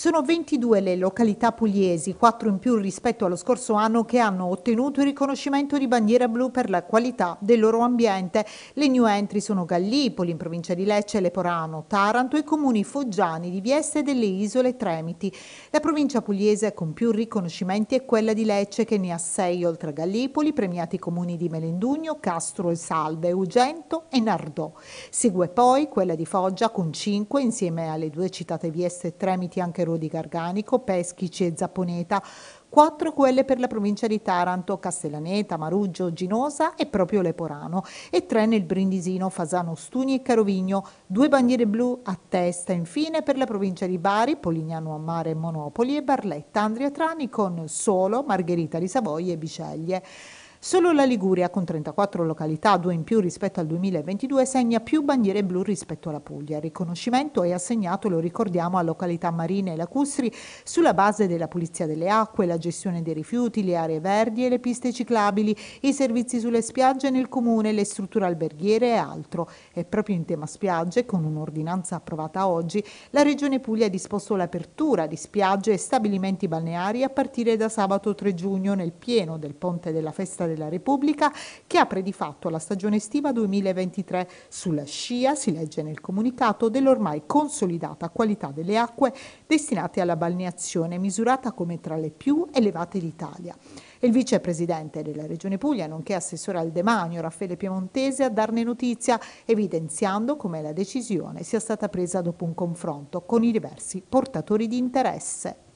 Sono 22 le località pugliesi, 4 in più rispetto allo scorso anno, che hanno ottenuto il riconoscimento di bandiera blu per la qualità del loro ambiente. Le new entry sono Gallipoli, in provincia di Lecce, Leporano, Taranto e i comuni foggiani di Vieste e delle isole Tremiti. La provincia pugliese con più riconoscimenti è quella di Lecce, che ne ha 6 oltre a Gallipoli, premiati i comuni di Melendugno, Castro e Salve, Ugento e Nardò. Segue poi quella di Foggia con 5 insieme alle due citate Vieste e Tremiti anche Cervo di Garganico, Peschici e Zapponeta, Quattro quelle per la provincia di Taranto, Castellaneta, Maruggio, Ginosa e proprio Leporano e tre nel Brindisino, Fasano, Stuni e Carovigno, Due bandiere blu a testa infine per la provincia di Bari, Polignano a Mare, Monopoli e Barletta, Andrea Trani con Solo, Margherita di Savoia e Biceglie. Solo la Liguria, con 34 località, due in più rispetto al 2022, segna più bandiere blu rispetto alla Puglia. Il riconoscimento è assegnato, lo ricordiamo, a località marine e lacustri sulla base della pulizia delle acque, la gestione dei rifiuti, le aree verdi e le piste ciclabili, i servizi sulle spiagge nel comune, le strutture alberghiere e altro. E proprio in tema spiagge, con un'ordinanza approvata oggi, la Regione Puglia ha disposto l'apertura di spiagge e stabilimenti balneari a partire da sabato 3 giugno nel pieno del Ponte della Festa della Repubblica che apre di fatto la stagione estiva 2023 sulla scia, si legge nel comunicato, dell'ormai consolidata qualità delle acque destinate alla balneazione, misurata come tra le più elevate d'Italia. Il vicepresidente della Regione Puglia, nonché assessore al demanio Raffaele Piemontese, a darne notizia, evidenziando come la decisione sia stata presa dopo un confronto con i diversi portatori di interesse.